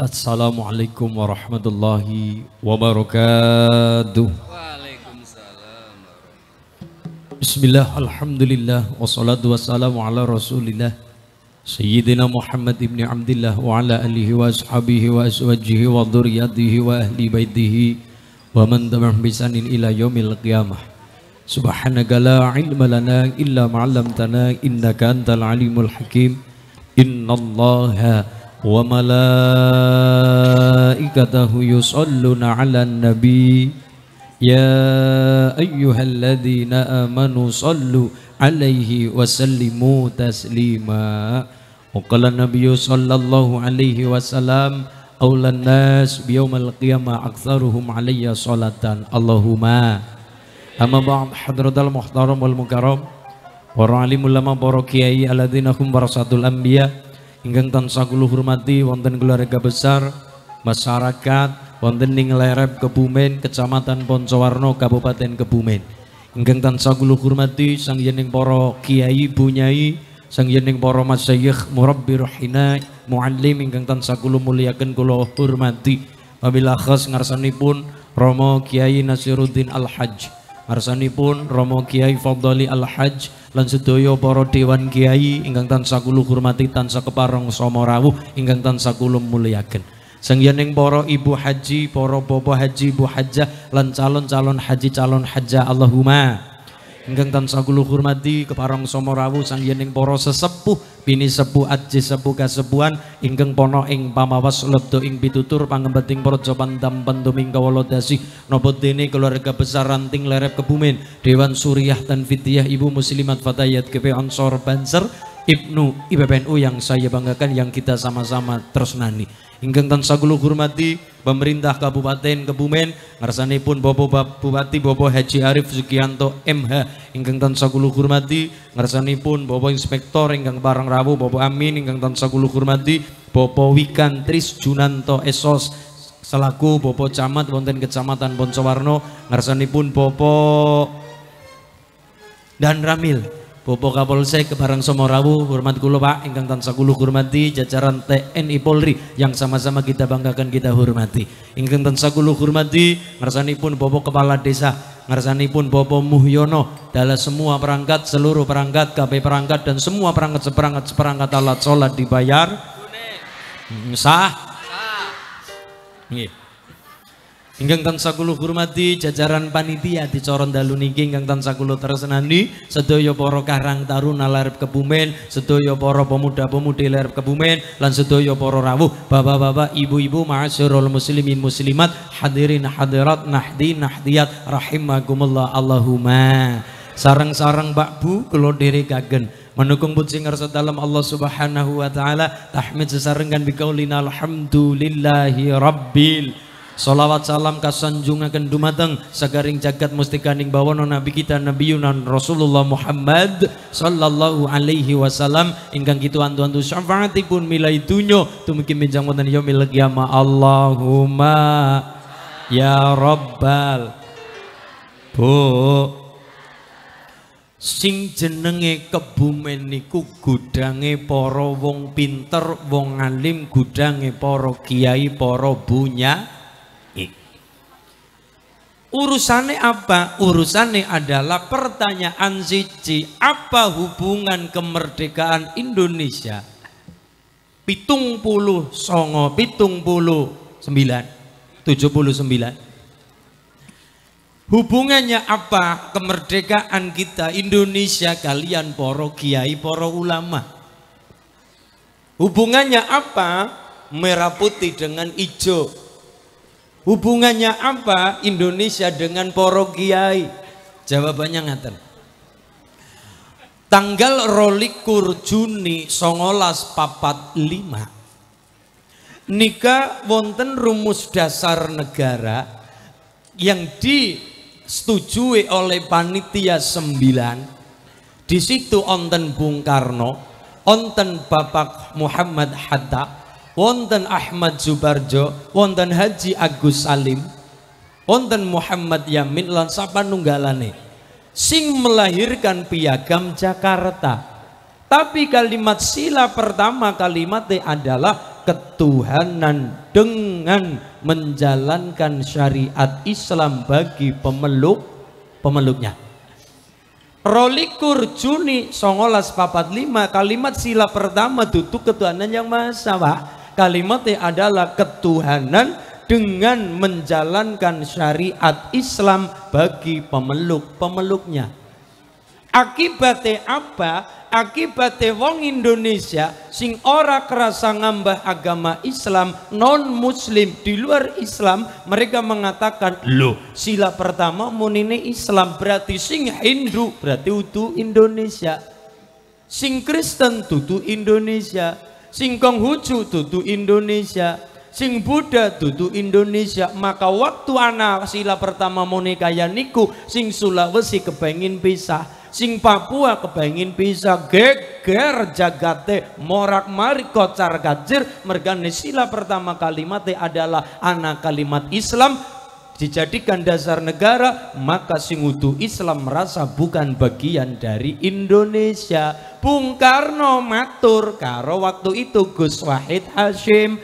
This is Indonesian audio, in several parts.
Assalamualaikum warahmatullahi wabarakatuh. Bismillah, alhamdulillah, wassalatu ala rasulillah. Sayyidina Muhammad ibn Abdullah wa ala wa ashabihi wa aswajihi wa dhuriyatihi wa ahli baitihi wa Subhanaka la ilma lana illa ma'allamtana innaka antal alimul hakim. إن الله وملائكته يصلون على النبي يا أيها الذين آمنوا صلوا عليه وسلموا تسليما وقال النبي صلى الله عليه وسلم أولى الناس بيوم القيامة أكثرهم علي صلاة اللهم أما بعد حضرة المحترم والمكرم Para alim ulama para kiai aladzina hum warasatul anbiya ingkang tansah kula hormati wonten keluarga besar masyarakat wonten ing lereb Kebumen Kecamatan Poncowarno Kabupaten Kebumen ingkang tansah kula hormati sang yening para kiai bunyai sang yening para masyayikh murabbi rohina muallim ingkang tansah kula mulyaken kula hormati wabil khas ngarsanipun Romo Kiai Nasiruddin Al-Hajj Arsanipun Romo Kiai Fadhali Al-Hajj lan sedaya para dewan kiai ingkang tansah kula hormati tansah kepareng sama rawuh ingkang tansah kula mulyaken. Sangyaning para ibu haji, para bapak haji, ibu hajjah lan calon-calon haji calon hajjah Allahumma Ingkang tansah kula hormati keparang sang sangyening para sesepuh, bini sepuh aji sepuh kasepuhan ingkang pono ing pamawas lebdo ing pitutur pangembeting praja pandam bandoming kawula dasih napa dene keluarga besar ranting lerep kebumen Dewan Suriah dan Fitiah Ibu Muslimat Fatayat GP Ansor Banser Ibnu IPPNU yang saya banggakan yang kita sama-sama tersenani ingkang tansah kula hormati pemerintah Kabupaten Kebumen pun Bapak Bupati Bapak Haji Arif Sugianto MH ingkang tansah kula hormati pun Bapak Inspektor ingkang barang rabu Bapak Amin ingkang tansah kula hormati Bapak Tris Junanto Esos selaku Bopo Camat wonten Kecamatan Poncowarno pun Bopo dan Ramil Bopo Kapolsek barang Somorawu hormat Kulo Pak ingkang tansah kula hormati jajaran TNI Polri yang sama-sama kita banggakan kita hormati ingkang tansah kula hormati pun Bopo Kepala Desa pun Bopo Muhyono dalam semua perangkat seluruh perangkat KB perangkat dan semua perangkat seperangkat seperangkat alat sholat dibayar hmm, sah, sah. Ingkang tansah kula hormati jajaran panitia di Coron Dalu niki ingkang tansah kula tresnani sedaya para karang taruna larep kebumen, sedaya para pemuda-pemudi larep kebumen lan sedaya para rawuh, bapak-bapak, ibu-ibu, ma'asyiral muslimin muslimat, hadirin hadirat, nahdi rahimah rahimakumullah Allahumma. Sarang-sarang Pak Bu kula kagen mendukung pun singar dalam Allah Subhanahu wa taala tahmid sesarengkan bikaulina alhamdulillahi rabbil Salawat salam kasanjungaken dumateng sagaring jagat mustikaning bawana nabi kita Nabi Yunan Rasulullah Muhammad sallallahu alaihi wasallam ingkang kitu antu-antu syafaatipun milai dunya tumugi menjang wonten yaumil qiyamah Allahumma ya rabbal Bu sing jenenge kebumen niku gudange para wong pinter wong alim gudange para kiai para bunya Urusannya apa? Urusannya adalah pertanyaan siji Apa hubungan kemerdekaan Indonesia? Pitung puluh songo, pitung puluh sembilan, tujuh puluh sembilan Hubungannya apa kemerdekaan kita Indonesia kalian poro kiai poro ulama Hubungannya apa merah putih dengan hijau Hubungannya apa Indonesia dengan poro kiai? Jawabannya ngaten. Tanggal rolikur Juni songolas papat lima. Nika wonten rumus dasar negara yang disetujui oleh panitia sembilan. Di situ onten Bung Karno, onten Bapak Muhammad Hatta, wonten Ahmad Zubarjo wonten Haji Agus Salim wonten Muhammad Yamin lan sapanunggalane sing melahirkan piagam Jakarta tapi kalimat sila pertama kalimatnya adalah ketuhanan dengan menjalankan syariat Islam bagi pemeluk pemeluknya Rolikur Juni Songolas papat lima kalimat sila pertama tutup ketuhanan yang masa. Pak Kalimatnya adalah ketuhanan dengan menjalankan syariat Islam bagi pemeluk-pemeluknya. Akibatnya apa? Akibatnya wong Indonesia sing ora kerasa ngambah agama Islam non muslim di luar Islam mereka mengatakan lu sila pertama munine Islam berarti sing Hindu berarti utuh Indonesia sing Kristen tutu Indonesia singkong Konghucu tutu Indonesia sing Buddha tutu Indonesia maka waktu anak sila pertama ya niku sing Sulawesi kepengin pisah sing Papua kepengin pisah geger jagate morak marik kocar gajir mergane sila pertama kalimatnya adalah anak kalimat Islam dijadikan dasar negara maka singutu Islam merasa bukan bagian dari Indonesia Bung Karno matur karo waktu itu Gus Wahid Hashim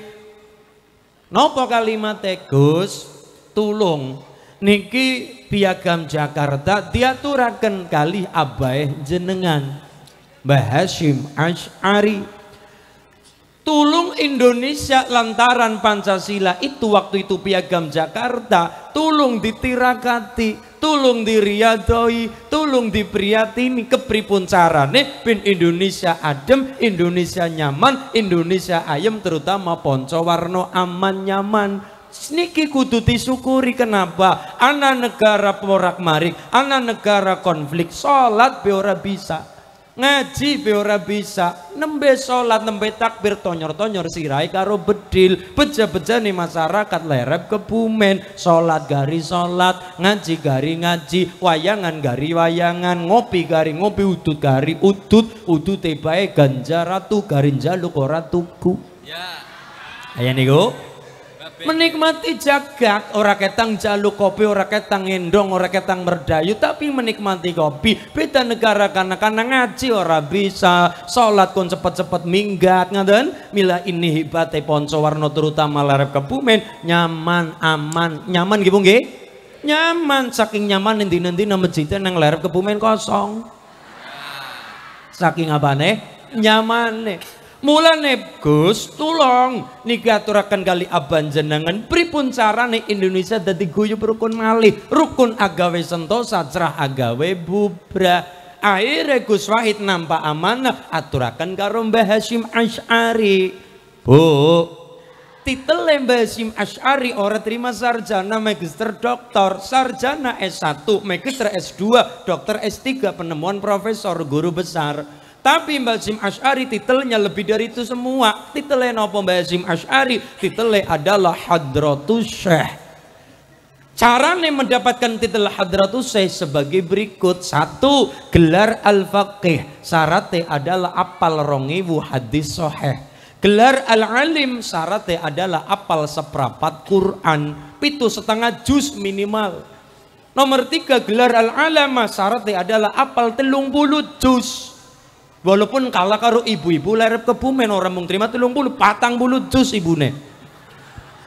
nopo kalimat e, Gus tulung niki piagam Jakarta diaturakan kali abai jenengan Mbah Hashim Ash'ari Tulung Indonesia lantaran Pancasila itu waktu itu piagam Jakarta. Tulung ditirakati, tulung diriadoi, tulung dipriyatini kepripun carane bin Indonesia adem, Indonesia nyaman, Indonesia ayem terutama ponco warno aman nyaman. Sniki kudu disyukuri kenapa? Anak negara porak marik, anak negara konflik, sholat biora bisa ngaji biora ora bisa nembe sholat nembe takbir tonyor-tonyor sirai karo bedil beja nih masyarakat lerep kebumen sholat gari sholat ngaji gari ngaji wayangan gari wayangan ngopi gari ngopi utut gari utut, utut bae ganja ratu gari njaluk ora tuku ya ayo niku menikmati jagat ora ketang jaluk kopi ora ketang endong ora ketang merdayu tapi menikmati kopi beda negara karena karena ngaji ora bisa sholat kon cepet-cepet minggat ngaden mila ini hibat ponco warna terutama larep kebumen nyaman aman nyaman gitu nggih nyaman saking nyaman nanti-nanti nambah cinta neng larep kebumen kosong saking apa nih nyaman nih Mulane Gus tulung nih aturaken kali aban jenengan pripun carane Indonesia dadi guyub rukun malih, rukun agawe sentosa, cerah agawe bubra. Akhirnya Gus Wahid nampak amanah aturakan karo Mbah Hashim Ash'ari Bu, titel Mbah Hashim Ash'ari orang terima sarjana, magister, doktor, sarjana S1, magister S2, dokter S3, penemuan profesor, guru besar. Tapi Mbak Sim Ash'ari titelnya lebih dari itu semua. Titelnya nopo Mbak Sim Ash'ari? Titelnya adalah Hadratus Syekh. Caranya mendapatkan titel Hadratus Syekh sebagai berikut. Satu, gelar Al-Faqih. Syaratnya adalah apal rongiwu hadis soheh. Gelar al-alim syaratnya adalah apal seprapat Quran. Pitu setengah juz minimal. Nomor tiga gelar al-alama syaratnya adalah apal telung bulut juz. Walaupun kalah karo ibu-ibu lerep kebumen orang mung terima telung bulu patang bulu jus ibune.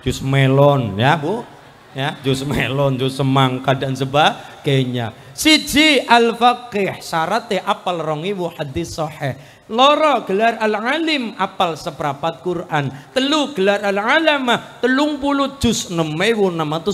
Jus melon ya bu, ya jus melon, jus semangka dan sebagainya. Siji al faqih syaratnya apal rong ibu hadis sohe. Loro gelar al alim apal seprapat Quran. Telu gelar al alamah telung bulu jus enam ewu enam atau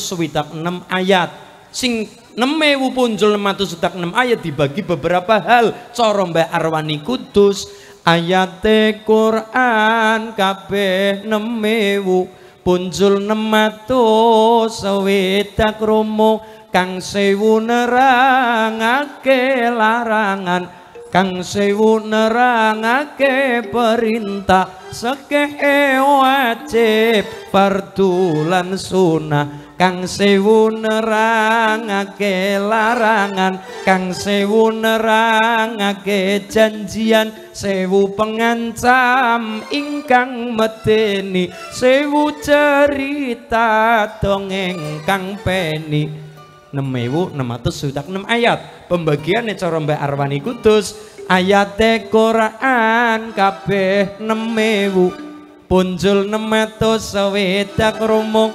enam ayat. sing nemewu punjul 606 ayat dibagi beberapa hal cara mbak arwani kudus ayat Quran kabeh nemewu punjul 600 sewetak romo kang sewu nerangake larangan kang sewu perintah sekeh wajib fardulan sunnah kang sewu nerangake larangan kang sewu nerangake janjian sewu pengancam ingkang Medeni sewu cerita dongeng kang peni 6606 ayat pembagiane cara Mbah Arwani Kudus ayat Quran kabeh 6000 punjul 600 swedak rumuk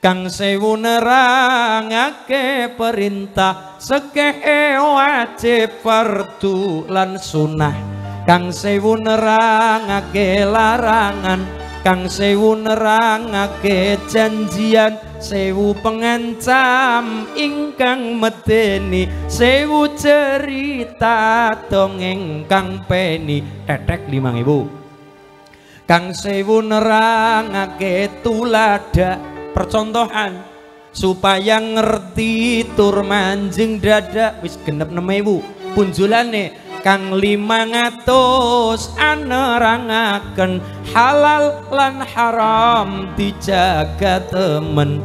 kang sewu nerangake perintah sekeh e wajib fardu lan sunah kang sewu nerangake larangan kang sewu nerangake janjian sewu pengancam ingkang medeni sewu cerita dongeng kang peni tetek limang ibu kang sewu nerangake tuladak percontohan supaya ngerti tur manjing dada wis genep nemewu punjulane kang lima ngatus anerangaken halal lan haram dijaga temen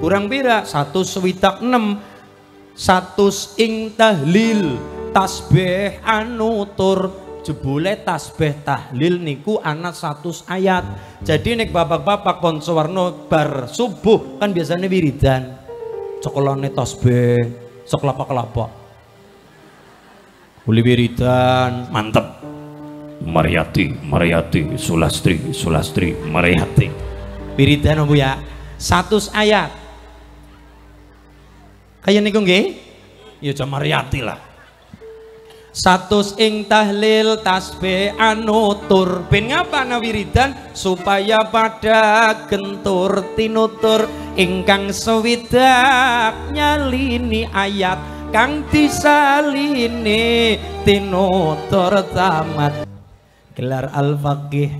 kurang pira satu swidak enam satu ing tahlil tasbih anutur jebule tasbih tahlil niku anak satu ayat. Jadi nek bapak-bapak kon sewarno bar subuh kan biasanya wiridan. Cokolone tasbih, sok kelapa-kelapa. Uli wiridan, mantep. Mariati, Mariati, Sulastri, Sulastri, Mariati. Wiridan Bu ya. Satu ayat. Kayak niku nggih? Ya jam Mariati lah status ing tahlil tasbih anutur ben ngapa nawiridan supaya pada gentur tinutur ingkang sewidak nyalini ayat kang disalini tinutur tamat gelar al-faqih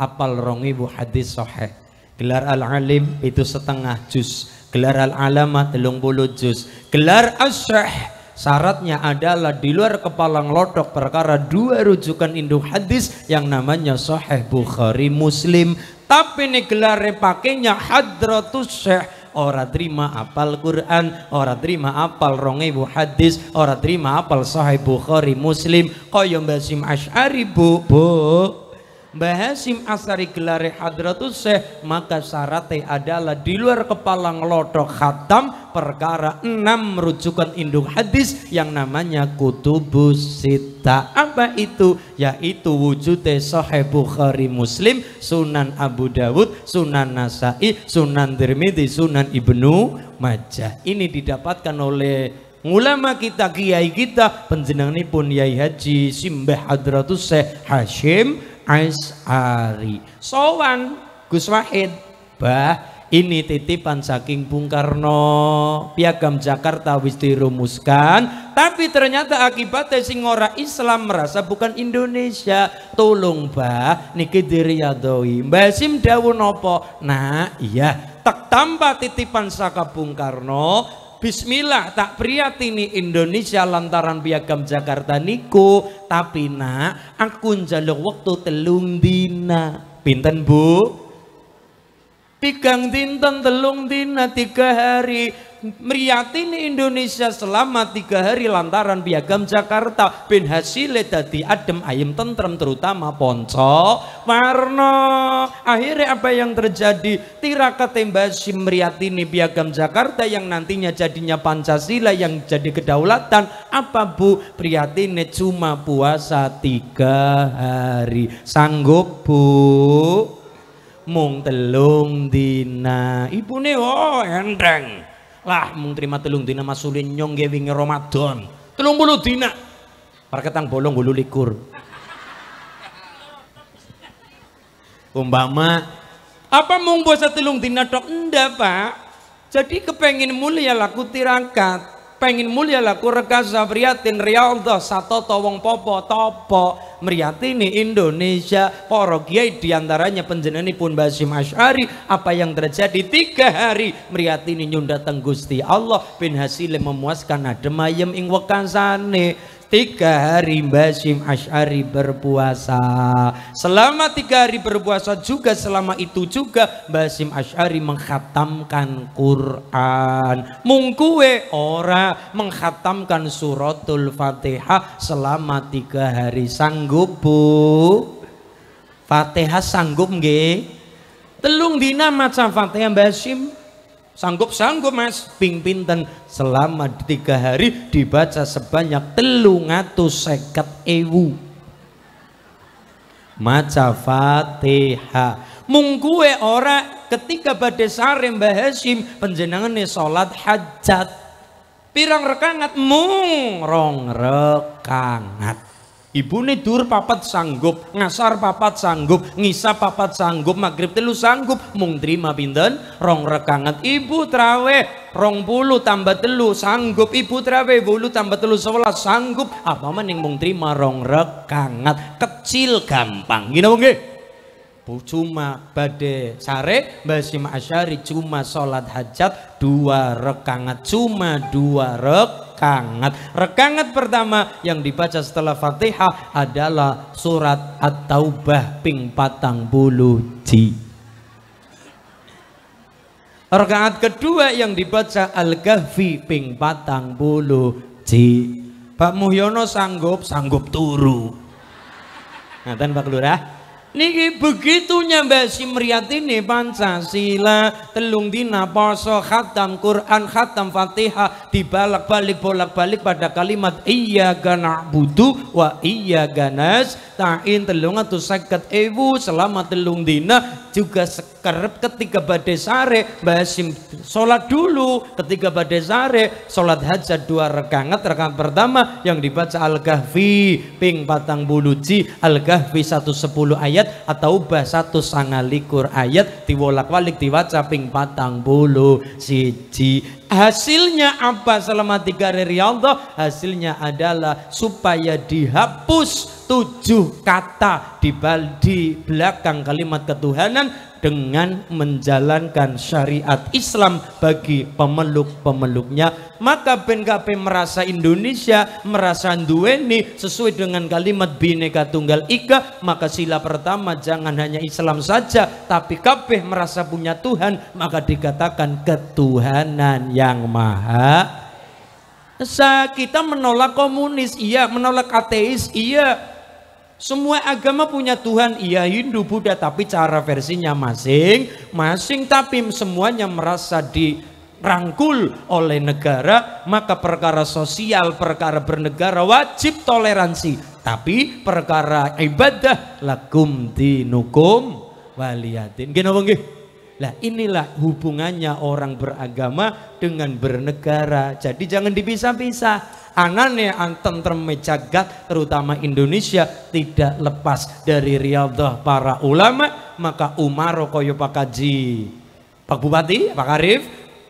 apal rong ibu hadis soheh gelar al-alim itu setengah juz gelar al-alama telung bulu juz gelar asyih Syaratnya adalah di luar kepala ngelodok perkara dua rujukan induk hadis yang namanya Sahih Bukhari Muslim. Tapi ini gelar pakainya Hadratus Syekh orang terima apal Quran, orang terima apal bu hadis, orang terima apal sahih Bukhari Muslim, kaya Mbak Sim Asy'ari Bu, Bu. Mbah Hasim Asari Hadratus Syekh maka syaratnya adalah di luar kepala ngelodok khatam perkara enam rujukan induk hadis yang namanya kutubus sita apa itu yaitu wujudnya sahih Bukhari Muslim Sunan Abu Dawud Sunan Nasai Sunan Tirmidzi Sunan Ibnu Majah ini didapatkan oleh ulama kita kiai kita penjenang ini pun Yai Haji Simbah Hadratus Syekh Hashim As'ari. Sowan Gus Wahid. Bah, ini titipan saking Bung Karno. Piagam Jakarta wis dirumuskan, tapi ternyata akibatnya sing ora Islam merasa bukan Indonesia. Tolong, bah niki diri Mbah Sim dawuh nopo Nah, iya tak tambah titipan saka Bung Karno Bismillah tak priyatini Indonesia lantaran piagam Jakarta niku tapi nak aku njaluk waktu telung dina pinten Bu Pikang dinten telung dina tiga hari meriatin Indonesia selama tiga hari lantaran piagam Jakarta bin hasilnya dadi adem ayem tentrem terutama ponco warna akhirnya apa yang terjadi tirakat embasi meriatini piagam Jakarta yang nantinya jadinya Pancasila yang jadi kedaulatan apa bu priatini cuma puasa tiga hari sanggup bu mung telung dina. ibu Ibune oh endeng Lah mung terima telung dina masulin nyong giving Ramadan. Telung bulu dina. perketang bolong bulu likur. Umpama apa mung puasa telung dina dok enda Pak. Jadi kepengen mulia laku tirangkat Pengen mulia laku rekasa priatin rialdo sato towong popo topo ini Indonesia para kiai diantaranya penjenani pun Basim Ash'ari apa yang terjadi tiga hari ini nyunda tenggusti Allah bin hasil memuaskan ada mayem ing wekasane tiga hari Mbah Ash'ari berpuasa selama tiga hari berpuasa juga selama itu juga Mbah Ash'ari menghatamkan Quran mungkuwe ora menghatamkan suratul fatihah selama tiga hari sanggup bu fatihah sanggup nge telung dina macam fatihah Mbah Sanggup-sanggup mas, ping pinten selama tiga hari dibaca sebanyak atau seket ewu. Maca fatihah. Mung ora ketika badai sarim mbah penjenangan nih sholat hajat. Pirang rekangat mung rong rekangat. Ibu ini dur papat sanggup, ngasar papat sanggup, ngisa papat sanggup, maghrib telu sanggup, mung terima pinten rong rekanget. Ibu trawe rong bulu tambah telu sanggup, ibu trawe bulu tambah telu sebelas sanggup, apa mending mung terima rong rekanget. Kecil gampang, gini mungkin. Cuma bade sare Basim ma'asyari cuma sholat hajat dua rekangat cuma dua rek rekangat. Rekangat pertama yang dibaca setelah Fatihah adalah surat At-Taubah ping patang bulu ji. rekangat kedua yang dibaca Al-Kahfi ping patang bulu ji. Pak Muhyono sanggup, sanggup turu. Ngaten Pak Lurah. Niki begitu si meriat ini Pancasila telung dina poso khatam Quran khatam Fatihah dibalak-balik bolak-balik pada kalimat iya gana budu wa iya ganas tain nah, telung atau seket ewu selama telung dina juga sekerep ketika badai sare basim sholat dulu ketika badai sare sholat hajat dua rekangat rekan pertama yang dibaca al-kahfi ping patang buluji al-kahfi sepuluh ayat atau bah satu sangalikur ayat diwolak walik diwaca ping patang bulu siji Hasilnya apa selama tiga hari Riyadhah? Hasilnya adalah supaya dihapus tujuh kata di, di belakang kalimat ketuhanan dengan menjalankan syariat Islam bagi pemeluk-pemeluknya maka BNKP merasa Indonesia merasa Ndueni sesuai dengan kalimat bineka tunggal ika maka sila pertama jangan hanya Islam saja tapi kabeh merasa punya Tuhan maka dikatakan ketuhanan yang maha kita menolak komunis iya menolak ateis iya semua agama punya Tuhan, iya Hindu, Buddha, tapi cara versinya masing-masing. Tapi semuanya merasa dirangkul oleh negara, maka perkara sosial, perkara bernegara wajib toleransi. Tapi perkara ibadah lakum dinukum waliyatin Gini apa lah inilah hubungannya orang beragama dengan bernegara. Jadi jangan dipisah-pisah. Anane anten jagat terutama Indonesia tidak lepas dari riadah para ulama maka Umar koyo Pak Kaji Pak Bupati Pak Arif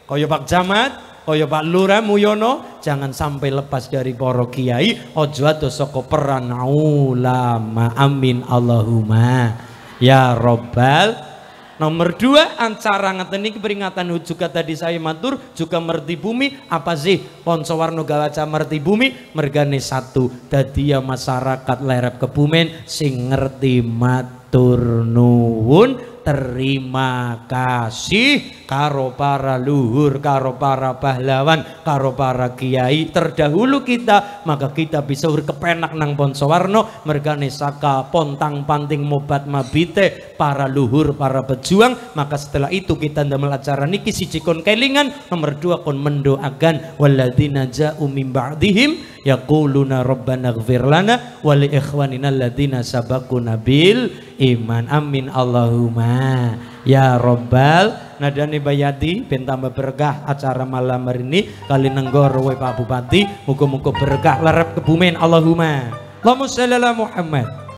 koyo Pak Jamat koyo Pak Lura Muyono jangan sampai lepas dari para kiai ojo atus saka peran ulama amin Allahumma ya robbal Nomor dua, ancara ngeteni peringatan juga tadi saya matur, juga merti bumi, apa sih? Ponsowarno gawaca merti bumi, mergane satu. Dadi ya masyarakat lerep kebumen, sing ngerti matur nuwun, terima kasih karo para luhur, karo para pahlawan, karo para kiai terdahulu kita maka kita bisa kepenak nang ponsowarno mergane saka pontang panting mobat mabite para luhur para pejuang maka setelah itu kita ndamel acara niki siji kon kelingan nomor dua kon mendoakan waladina ja'u min ba'dihim yaquluna rabbana ighfir lana wa li ikhwanina alladziina sabaquna bil iman amin Allahumma ya rabbal nadani bayadi ben tambah berkah acara malam hari ini kali nenggor Pak Bupati muga-muga berkah larap kebumen Allahumma Allahumma shalli ala Muhammad